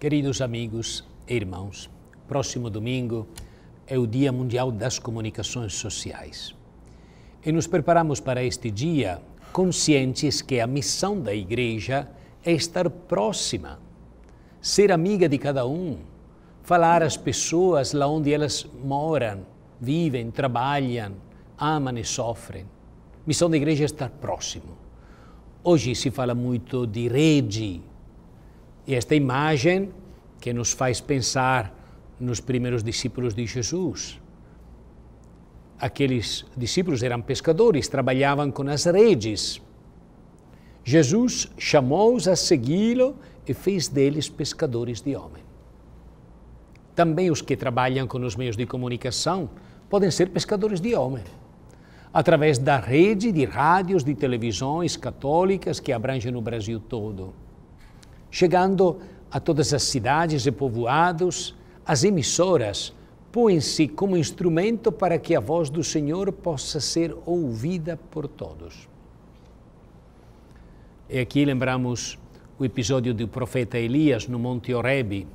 Queridos amigos e irmãos, próximo domingo é o Dia Mundial das Comunicações Sociais. E nos preparamos para este dia conscientes que a missão da Igreja é estar próxima, ser amiga de cada um, falar às pessoas lá onde elas moram, vivem, trabalham, amam e sofrem. Missão da Igreja é estar próximo. Hoje se fala muito de rede e esta imagem que nos faz pensar nos primeiros discípulos de Jesus. Aqueles discípulos eram pescadores, trabalhavam com as redes. Jesus chamou-os a segui-lo e fez deles pescadores de homens. Também os que trabalham com os meios de comunicação podem ser pescadores de homens através da rede de rádios, de televisões católicas que abrangem o Brasil todo chegando a todas as cidades e povoados, as emissoras põem-se como instrumento para que a voz do Senhor possa ser ouvida por todos. E aqui lembramos o episódio do profeta Elias no Monte Oreb,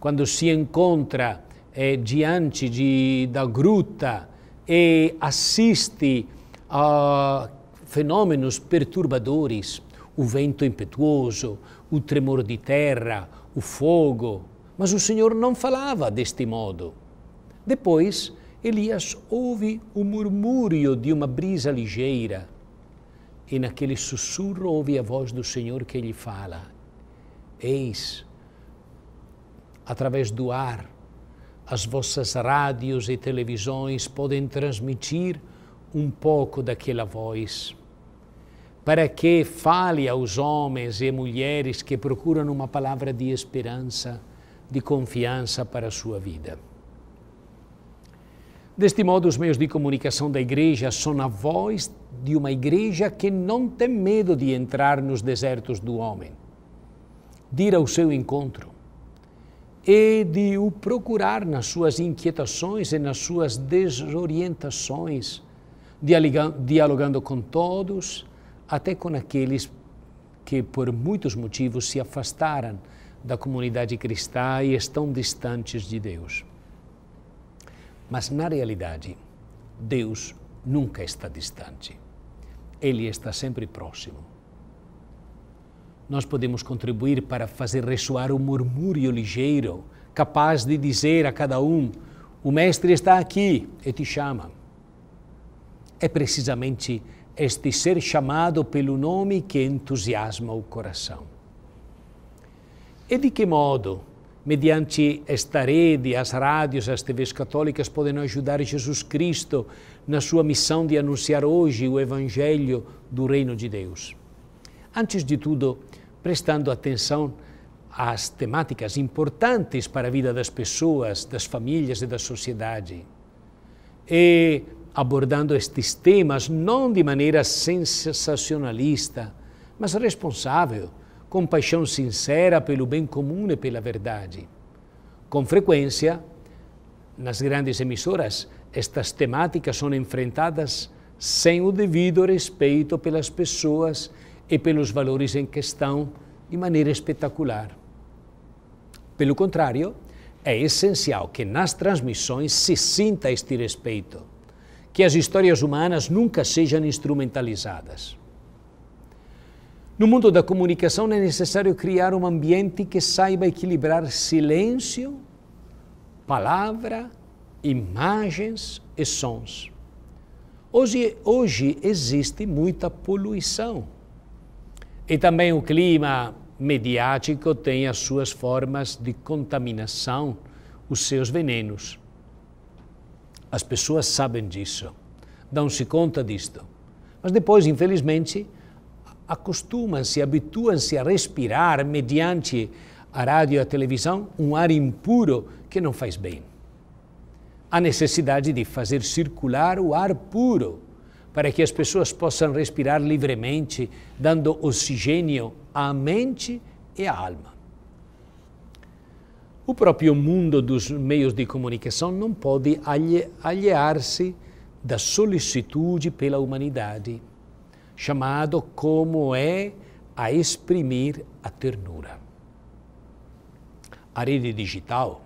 quando se encontra eh, diante de, da gruta e assiste a fenômenos perturbadores, o vento impetuoso, o tremor de terra, o fogo. Mas o Senhor não falava deste modo. Depois, Elias ouve o murmúrio de uma brisa ligeira e naquele sussurro ouve a voz do Senhor que lhe fala: Eis, através do ar, as vossas rádios e televisões podem transmitir um pouco daquela voz para que fale aos homens e mulheres que procuram uma palavra de esperança, de confiança para a sua vida. Deste modo, os meios de comunicação da igreja são a voz de uma igreja que não tem medo de entrar nos desertos do homem, de ir ao seu encontro e de o procurar nas suas inquietações e nas suas desorientações, dialogando com todos, até com aqueles que, por muitos motivos, se afastaram da comunidade cristã e estão distantes de Deus. Mas, na realidade, Deus nunca está distante. Ele está sempre próximo. Nós podemos contribuir para fazer ressoar um murmúrio ligeiro, capaz de dizer a cada um: O Mestre está aqui e te chama. É precisamente isso este ser chamado pelo nome que entusiasma o coração. E de que modo, mediante esta rede, as rádios, as TVs católicas podem ajudar Jesus Cristo na sua missão de anunciar hoje o Evangelho do Reino de Deus? Antes de tudo, prestando atenção às temáticas importantes para a vida das pessoas, das famílias e da sociedade. E abordando estes temas não de maneira sensacionalista, mas responsável, com paixão sincera pelo bem comum e pela verdade. Com frequência, nas grandes emissoras, estas temáticas são enfrentadas sem o devido respeito pelas pessoas e pelos valores em questão de maneira espetacular. Pelo contrário, é essencial que nas transmissões se sinta este respeito que as histórias humanas nunca sejam instrumentalizadas. No mundo da comunicação é necessário criar um ambiente que saiba equilibrar silêncio, palavra, imagens e sons. Hoje, hoje existe muita poluição e também o clima mediático tem as suas formas de contaminação, os seus venenos. As pessoas sabem disso, dão-se conta disto. Mas depois, infelizmente, acostumam-se, habituam-se a respirar mediante a rádio e a televisão um ar impuro que não faz bem. Há necessidade de fazer circular o ar puro para que as pessoas possam respirar livremente, dando oxigênio à mente e à alma. O próprio mundo dos meios de comunicação não pode alhear-se da solicitude pela humanidade, chamado como é a exprimir a ternura. A rede digital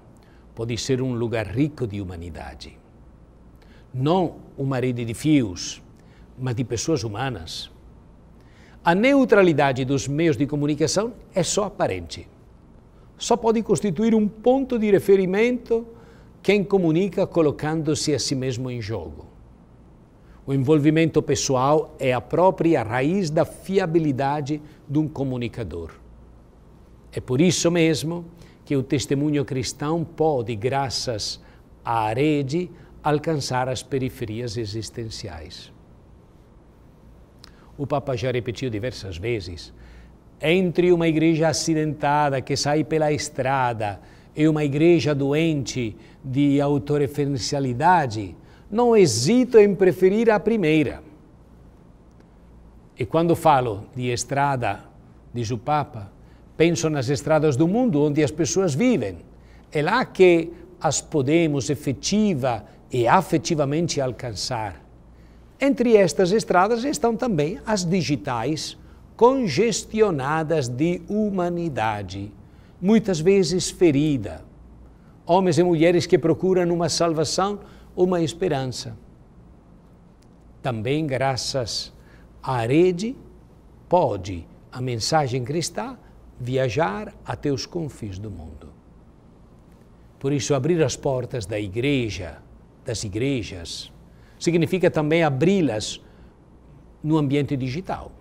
pode ser um lugar rico de humanidade. Não uma rede de fios, mas de pessoas humanas. A neutralidade dos meios de comunicação é só aparente só pode constituir um ponto de referimento quem comunica colocando-se a si mesmo em jogo. O envolvimento pessoal é a própria raiz da fiabilidade de um comunicador. É por isso mesmo que o testemunho cristão pode, graças à rede, alcançar as periferias existenciais. O Papa já repetiu diversas vezes entre uma igreja acidentada que sai pela estrada e uma igreja doente de autorreferencialidade, não hesito em preferir a primeira. E quando falo de estrada de sub-papa, penso nas estradas do mundo onde as pessoas vivem. É lá que as podemos efetiva e afetivamente alcançar. Entre estas estradas estão também as digitais, congestionadas de humanidade, muitas vezes ferida. Homens e mulheres que procuram uma salvação, uma esperança. Também, graças à rede, pode a mensagem cristã viajar até os confins do mundo. Por isso, abrir as portas da igreja, das igrejas, significa também abri-las no ambiente digital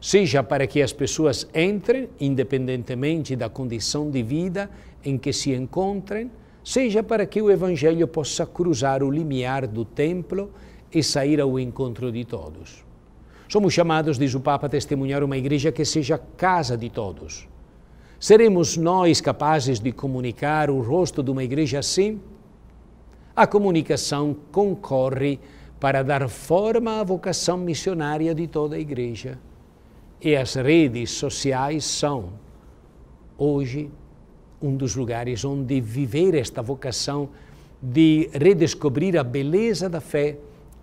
seja para que as pessoas entrem, independentemente da condição de vida em que se encontrem, seja para que o Evangelho possa cruzar o limiar do templo e sair ao encontro de todos. Somos chamados, diz o Papa, a testemunhar uma igreja que seja casa de todos. Seremos nós capazes de comunicar o rosto de uma igreja assim? A comunicação concorre para dar forma à vocação missionária de toda a igreja e as redes sociais são, hoje, um dos lugares onde viver esta vocação de redescobrir a beleza da fé,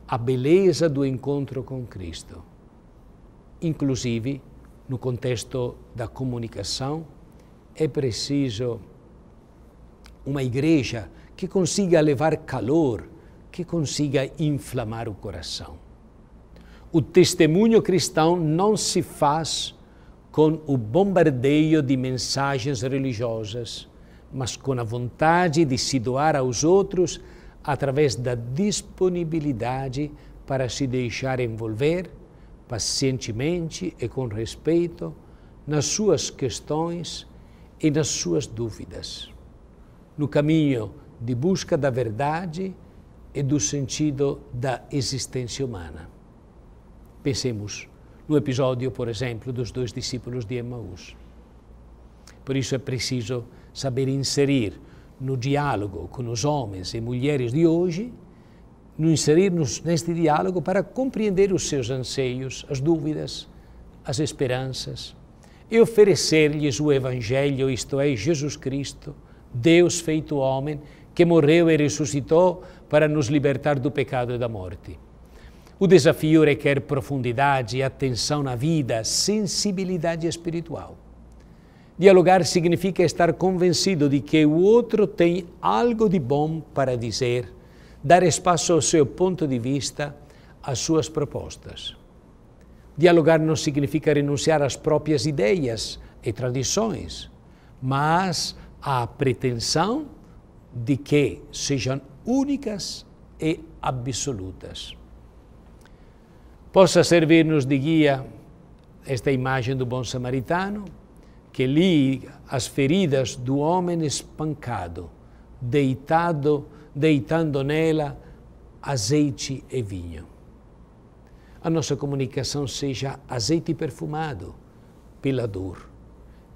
a beleza do encontro com Cristo, inclusive no contexto da comunicação, é preciso uma igreja que consiga levar calor, que consiga inflamar o coração. O testemunho cristão não se faz com o bombardeio de mensagens religiosas, mas com a vontade de se doar aos outros através da disponibilidade para se deixar envolver pacientemente e com respeito nas suas questões e nas suas dúvidas, no caminho de busca da verdade e do sentido da existência humana. Pensemos no episódio, por exemplo, dos dois discípulos de Emmaus. Por isso é preciso saber inserir no diálogo com os homens e mulheres de hoje, inserir-nos neste diálogo para compreender os seus anseios, as dúvidas, as esperanças e oferecer-lhes o Evangelho, isto é, Jesus Cristo, Deus feito homem, que morreu e ressuscitou para nos libertar do pecado e da morte. O desafio requer profundidade, atenção na vida, sensibilidade espiritual. Dialogar significa estar convencido de que o outro tem algo de bom para dizer, dar espaço ao seu ponto de vista, às suas propostas. Dialogar não significa renunciar às próprias ideias e tradições, mas à pretensão de que sejam únicas e absolutas. Possa servir-nos de guia esta imagem do bom samaritano, que li as feridas do homem espancado, deitado, deitando nela azeite e vinho. A nossa comunicação seja azeite perfumado pela dor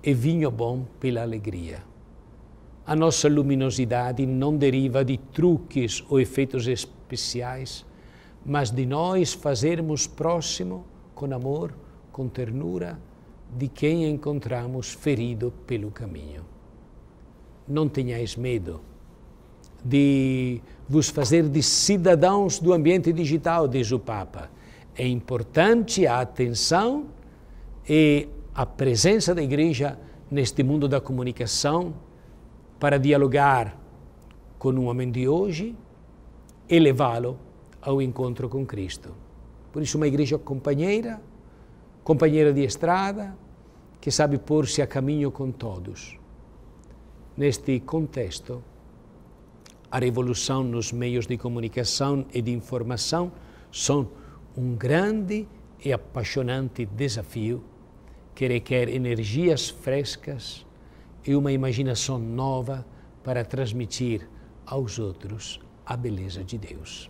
e vinho bom pela alegria. A nossa luminosidade não deriva de truques ou efeitos especiais mas de nós fazermos próximo com amor, com ternura, de quem encontramos ferido pelo caminho. Não tenhais medo de vos fazer de cidadãos do ambiente digital, diz o Papa. É importante a atenção e a presença da Igreja neste mundo da comunicação para dialogar com o homem de hoje e levá-lo ao encontro com Cristo. Por isso, uma igreja companheira, companheira de estrada, que sabe pôr-se a caminho com todos. Neste contexto, a revolução nos meios de comunicação e de informação são um grande e apaixonante desafio que requer energias frescas e uma imaginação nova para transmitir aos outros a beleza de Deus